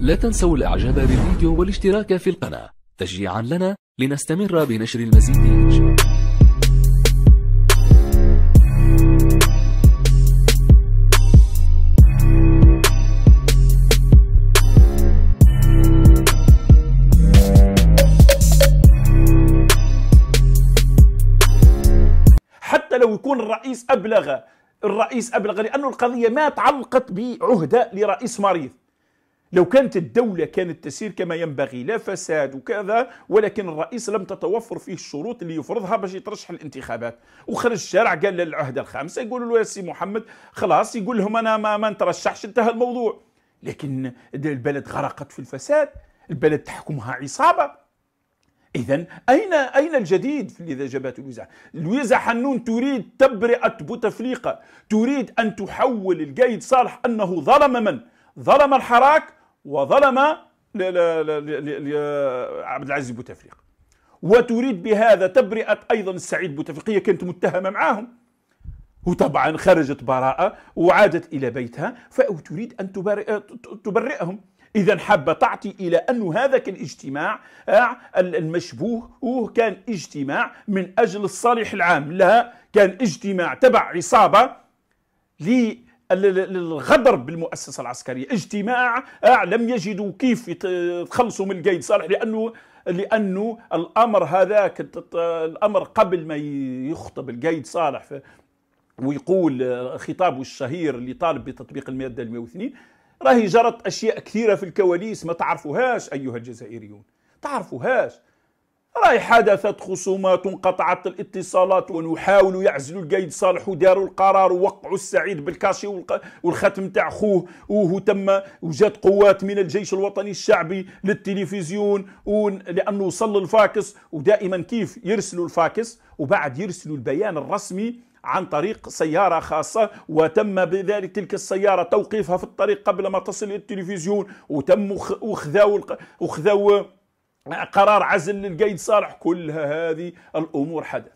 لا تنسوا الاعجاب بالفيديو والاشتراك في القناة تشجيعا لنا لنستمر بنشر المزيد حتى لو يكون الرئيس أبلغ الرئيس أبلغ لأن القضية ما تعلقت بعهدة لرئيس مريض لو كانت الدولة كانت تسير كما ينبغي لا فساد وكذا ولكن الرئيس لم تتوفر فيه الشروط اللي يفرضها باش يترشح الانتخابات وخرج الشارع قال للعهدة الخامسة يقولوا له يا سي محمد خلاص يقول لهم أنا ما, ما نترشحش انتهى الموضوع لكن البلد غرقت في الفساد البلد تحكمها عصابة إذا أين أين الجديد في جابته لويزا؟ لويزا حنون تريد تبرئة بوتفليقة، تريد أن تحول القايد صالح أنه ظلم من؟ ظلم الحراك وظلم عبد العزيز بوتفليقه وتريد بهذا تبرئة أيضا السعيد بوتفليقيه كانت متهمة معاهم وطبعا خرجت براءة وعادت إلى بيتها فتريد أن تبرئهم إذا حابة تعطي إلى أن هذا كان اجتماع المشبوه وكان اجتماع من أجل الصالح العام لا كان اجتماع تبع عصابة الغدر بالمؤسسه العسكريه اجتماع آه، لم يجدوا كيف يتخلصوا من القيد صالح لانه لانه الامر هذاك الامر قبل ما يخطب القيد صالح ويقول آه، خطابه الشهير اللي طالب بتطبيق الماده 102 راهي جرت اشياء كثيره في الكواليس ما تعرفوهاش ايها الجزائريون تعرفوهاش راي حدثت خصومات وانقطعت الاتصالات ونحاولوا يعزلوا القايد صالح وداروا القرار ووقعوا السعيد بالكاشي والختم تاع خوه وهو تم وجات قوات من الجيش الوطني الشعبي للتلفزيون لانه وصل الفاكس ودائما كيف يرسلوا الفاكس وبعد يرسلوا البيان الرسمي عن طريق سيارة خاصة وتم بذلك تلك السيارة توقيفها في الطريق قبل ما تصل الى التلفزيون وتم وخذوا وخذوا قرار عزل للقيد صالح كل هذه الأمور حدث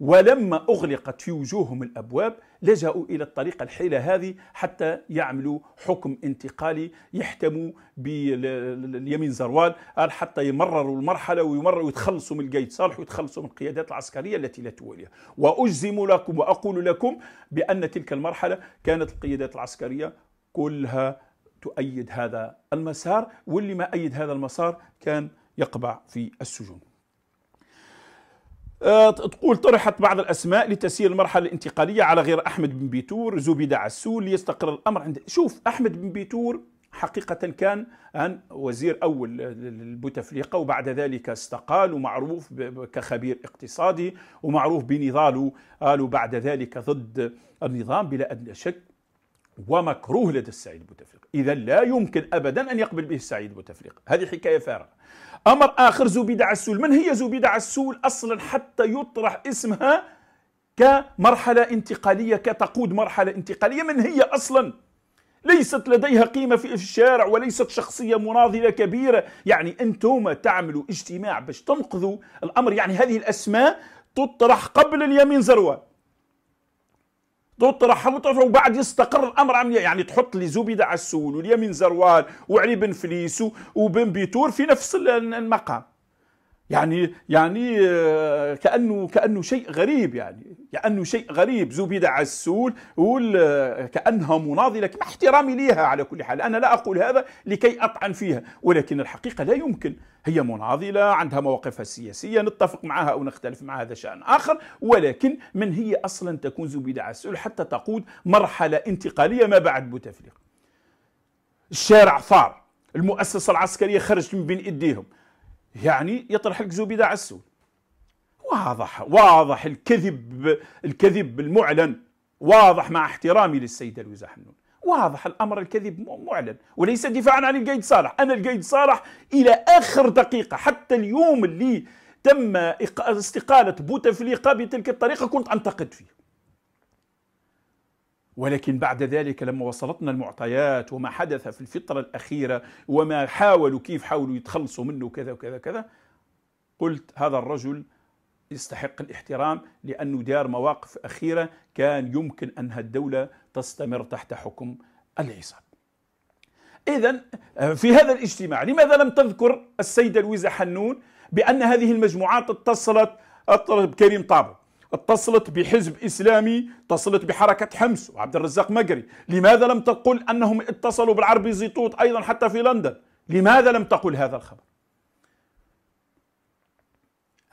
ولما أغلقت في وجوههم الأبواب لجأوا إلى الطريقة الحيلة هذه حتى يعملوا حكم انتقالي يحتموا باليمين زروال قال حتى يمرروا المرحلة ويمرروا ويتخلصوا من القيد صالح ويتخلصوا من القيادات العسكرية التي لا تواليها وأجزم لكم وأقول لكم بأن تلك المرحلة كانت القيادات العسكرية كلها تؤيد هذا المسار واللي ما أيد هذا المسار كان يقبع في السجون آه، تقول طرحت بعض الاسماء لتسيير المرحله الانتقاليه على غير احمد بن بيتور زبيد عسول ليستقر الامر عند شوف احمد بن بيتور حقيقة كان أن وزير أول البوتفليقة وبعد ذلك استقال ومعروف كخبير اقتصادي ومعروف بنضاله قالوا بعد ذلك ضد النظام بلا أدنى شك ومكروه لدى السعيد بوتفليقه إذا لا يمكن أبدا أن يقبل به السعيد بوتفليقه هذه حكاية فارغة أمر آخر زبيدة عسول من هي زبيدة عسول أصلا حتى يطرح اسمها كمرحلة انتقالية كتقود مرحلة انتقالية من هي أصلا ليست لديها قيمة في الشارع وليست شخصية مناضلة كبيرة يعني أنتم تعملوا اجتماع باش تنقذوا الأمر يعني هذه الأسماء تطرح قبل اليمين زروة تطرح وتطرح وبعد يستقر الامر عمليا يعني تحط لي زبيده على السول واليمين زروال وعلي بن فليس وبن بيتور في نفس المقام يعني يعني آه، كانه كانه شيء غريب يعني لأنه شيء غريب زبيدة عسول آه، كأنها مناضلة كما احترامي ليها على كل حال أنا لا أقول هذا لكي أطعن فيها ولكن الحقيقة لا يمكن هي مناضلة عندها مواقفها السياسية نتفق معها أو نختلف معها هذا شأن آخر ولكن من هي أصلا تكون زبيدة عسول حتى تقود مرحلة انتقالية ما بعد بوتفليقة الشارع ثار المؤسسة العسكرية خرجت من بين إيديهم يعني يطرح لك زبيدة عسول واضح واضح الكذب الكذب المعلن واضح مع احترامي للسيدة لويزا حنون واضح الامر الكذب معلن وليس دفاعا عن القيد صالح انا القيد صالح الى اخر دقيقه حتى اليوم اللي تم استقاله بوتفليقه بتلك الطريقه كنت انتقد فيه ولكن بعد ذلك لما وصلتنا المعطيات وما حدث في الفترة الأخيرة وما حاولوا كيف حاولوا يتخلصوا منه كذا وكذا كذا قلت هذا الرجل يستحق الاحترام لأنه دار مواقف أخيرة كان يمكن أنها الدولة تستمر تحت حكم العصابة إذا آه، في هذا الاجتماع لماذا لم تذكر السيدة لويزا حنون بأن هذه المجموعات اتصلت بكريم طابو اتصلت بحزب إسلامي اتصلت بحركة حمص وعبد الرزاق مقري لماذا لم تقل أنهم اتصلوا بالعربي زيتوت أيضا حتى في لندن لماذا لم تقل هذا الخبر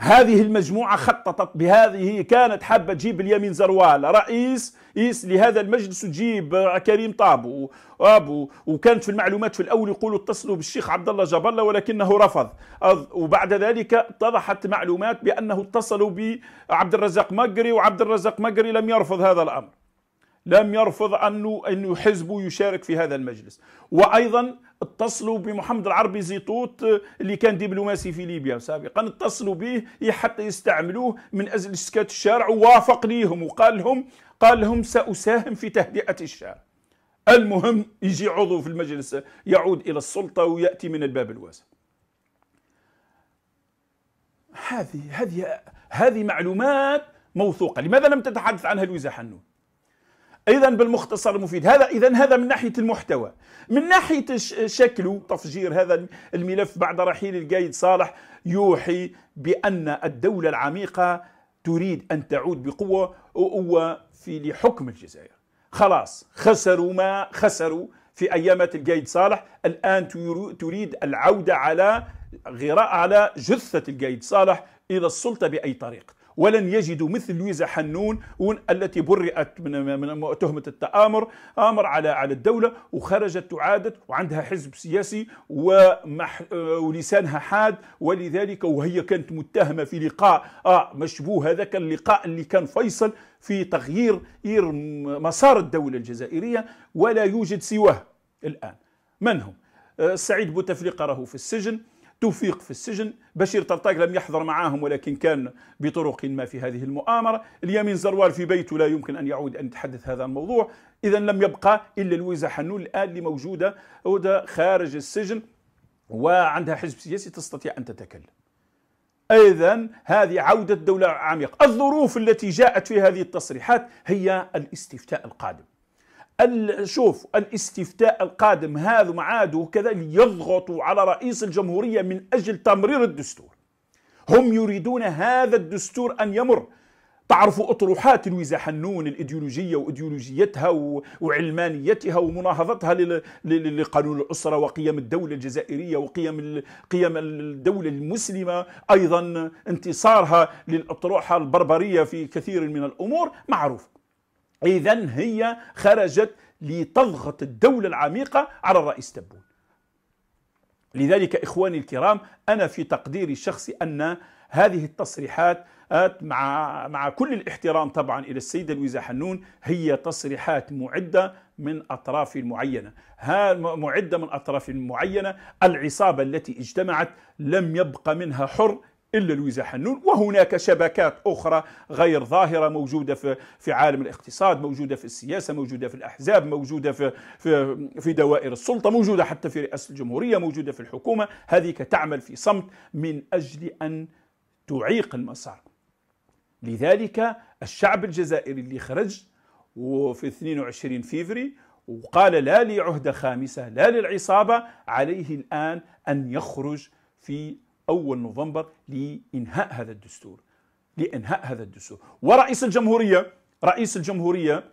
هذه المجموعة خططت بهذه كانت حابة تجيب اليمين زروال رئيس إيس لهذا المجلس تجيب آه، كريم طابو أبو وكانت في المعلومات في الأول يقولوا اتصلوا بالشيخ عبد الله جبلة ولكنه رفض وبعد ذلك اتضحت معلومات بأنه اتصلوا بعبد الرزاق مقري وعبد الرزاق مقري لم يرفض هذا الأمر لم يرفض أنه أنه حزبه يشارك في هذا المجلس وأيضا اتصلوا بمحمد العربي زيتوت آه، اللي كان دبلوماسي في ليبيا سابقا اتصلوا به إيه، حتى يستعملوه من اجل اسكات الشارع ووافق ليهم وقال لهم قال لهم ساساهم في تهدئه الشارع المهم يجي عضو في المجلس يعود الى السلطه وياتي من الباب الواسع هذه هذه هذه معلومات موثوقه لماذا لم تتحدث عنها لويزا حنون اذا بالمختصر المفيد هذا اذا هذا من ناحيه المحتوى من ناحيه شكله تفجير هذا الملف بعد رحيل القايد صالح يوحي بان الدوله العميقه تريد ان تعود بقوه وفي لحكم الجزائر خلاص خسروا ما خسروا في ايامات القايد صالح الان تريد العوده على غراء على جثه القايد صالح الى السلطه باي طريقه ولن يجدوا مثل لويزا حنون التي برئت من من تهمه التآمر آمر على على الدوله وخرجت تعادت وعندها حزب سياسي ومح ولسانها حاد ولذلك وهي كانت متهمه في لقاء اه مشبوه هذاك اللقاء اللي كان فيصل في تغيير مسار الدوله الجزائريه ولا يوجد سواه الان من هم؟ آه، سعيد بوتفليقه راهو في السجن توفيق في السجن بشير طرطاق لم يحضر معاهم ولكن كان بطرق ما في هذه المؤامرة اليمين زروال في بيته لا يمكن أن يعود أن يتحدث هذا الموضوع إذا لم يبقى إلا لويزا حنون الآن اللي موجودة خارج السجن وعندها حزب سياسي تستطيع أن تتكلم إذا هذه عوده دوله عميقه الظروف التي جاءت في هذه التصريحات هي الاستفتاء القادم شوف الاستفتاء القادم هذا معاد وكذا يضغطوا على رئيس الجمهورية من أجل تمرير الدستور هم يريدون هذا الدستور أن يمر تعرفوا أطروحات لويزا حنون الإيديولوجية وإيديولوجيتها وعلمانيتها ومناهضتها لقانون الأسرة وقيم الدولة الجزائرية وقيم قيم الدولة المسلمة أيضا انتصارها للأطروحة البربرية في كثير من الأمور معروف إذا هي خرجت لتضغط الدولة العميقة على الرئيس تبون لذلك إخواني الكرام أنا في تقديري الشخصي أن هذه التصريحات آه، مع مع كل الاحترام طبعا الى السيده لويزا حنون هي تصريحات معده من اطراف معينه، ها معده من اطراف معينه، العصابه التي اجتمعت لم يبقى منها حر إلا لويزا حنون وهناك شبكات أخرى غير ظاهرة موجودة في في عالم الاقتصاد موجودة في السياسة موجودة في الأحزاب موجودة في في, في دوائر السلطة موجودة حتى في رئاسة الجمهورية موجودة في الحكومة هذه تعمل في صمت من أجل أن تعيق المسار لذلك الشعب الجزائري اللي خرج وفي 22 فيفري وقال لا لعهدة خامسة لا للعصابة عليه الآن أن يخرج في أول نوفمبر لإنهاء هذا الدستور لإنهاء هذا الدستور ورئيس الجمهورية رئيس الجمهورية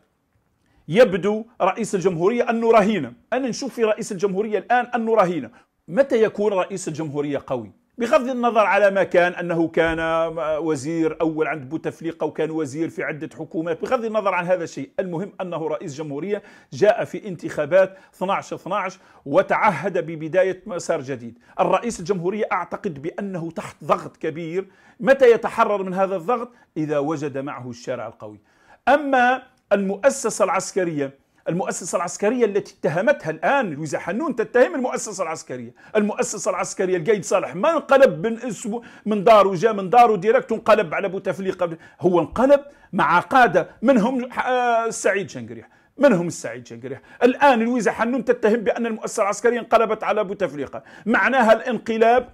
يبدو رئيس الجمهورية أنه رهينة أنا نشوف في رئيس الجمهورية الآن أنه رهينة متى يكون رئيس الجمهورية قوي بغض النظر على ما كان انه كان وزير اول عند بوتفليقه وكان وزير في عده حكومات بغض النظر عن هذا الشيء المهم انه رئيس جمهوريه جاء في انتخابات 12 12 وتعهد ببدايه مسار جديد الرئيس الجمهوريه اعتقد بانه تحت ضغط كبير متى يتحرر من هذا الضغط اذا وجد معه الشارع القوي اما المؤسسه العسكريه المؤسسة العسكرية التي اتهمتها الآن لويزا حنون تتهم المؤسسة العسكرية المؤسسة العسكرية القايد صالح ما انقلب من اسمه من داره جاء من داره ديركت انقلب على بوتفليقة هو انقلب مع قادة منهم السعيد آه، شنقريح منهم السعيد شنقريح الآن لويزا حنون تتهم بأن المؤسسة العسكرية انقلبت على بوتفليقة معناها الانقلاب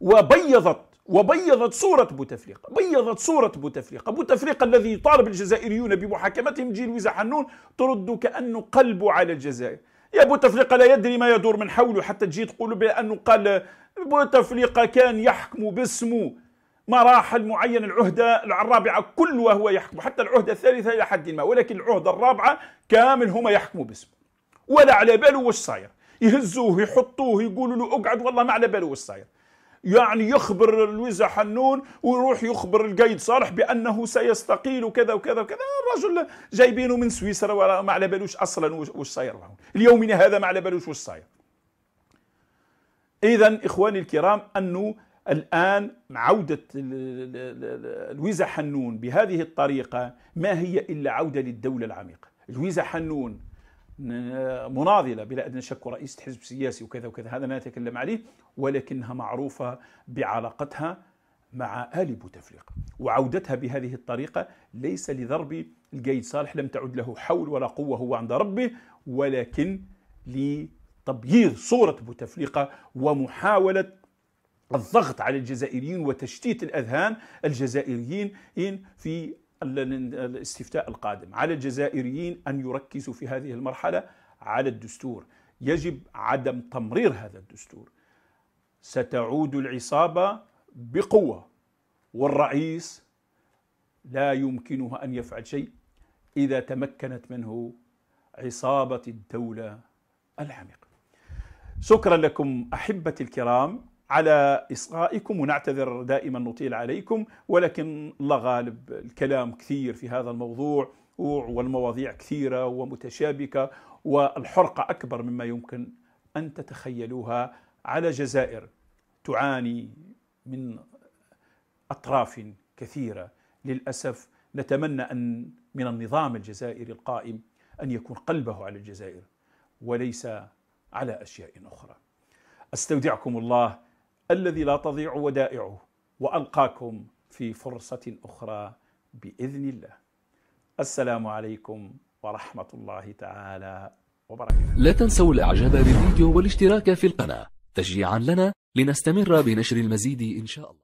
وبيضت وبيضت صورة بوتفليقة بيضت صورة بوتفليقة بوتفليقة الذي يطالب الجزائريون بمحاكمتهم جيل ويزا حنون ترد كأنه قلبه على الجزائر يا بوتفليقة لا يدري ما يدور من حوله حتى تجي تقول بأنه قال بوتفليقة كان يحكم باسمه مراحل معينة العهدة الرابعة كل وهو يحكم حتى العهدة الثالثة إلى حد ما ولكن العهدة الرابعة كامل هما يحكموا باسمه ولا على باله واش صاير يهزوه يحطوه يقولوا له اقعد والله ما على باله واش صاير يعني يخبر لويزا حنون ويروح يخبر القايد صالح بانه سيستقيل وكذا وكذا وكذا الرجل جايبينه من سويسرا ولا ما على بالوش اصلا واش صاير اليومنا هذا ما على بالوش واش صاير اذا اخواني الكرام انه الآن عودة لويزا حنون بهذه الطريقة ما هي إلا عودة للدولة العميقة لويزا حنون مناضله بلا ادنى شك ورئيسه حزب سياسي وكذا وكذا هذا لا نتكلم عليه ولكنها معروفه بعلاقتها مع ال بوتفليقه وعودتها بهذه الطريقه ليس لضرب القايد صالح لم تعد له حول ولا قوه هو عند ربه ولكن لتبييض صوره بوتفليقه ومحاوله الضغط على الجزائريين وتشتيت الاذهان الجزائريين في الاستفتاء القادم على الجزائريين أن يركزوا في هذه المرحلة على الدستور يجب عدم تمرير هذا الدستور ستعود العصابة بقوة والرئيس لا يمكنه أن يفعل شيء إذا تمكنت منه عصابة الدولة العميقة شكرا لكم أحبتي الكرام على إصغائكم ونعتذر دائما نطيل عليكم ولكن الله غالب الكلام كثير في هذا الموضوع والمواضيع كثيرة ومتشابكة والحرقة أكبر مما يمكن أن تتخيلوها على جزائر تعاني من أطراف كثيرة للأسف نتمنى أن من النظام الجزائري القائم أن يكون قلبه على الجزائر وليس على أشياء أخرى استودعكم الله الذي لا تضيع ودائعه وألقاكم في فرصة أخرى بإذن الله السلام عليكم ورحمة الله تعالى وبركاته لا تنسوا الإعجاب بالفيديو والاشتراك في القناة تشجيعا لنا لنستمر بنشر المزيد إن شاء الله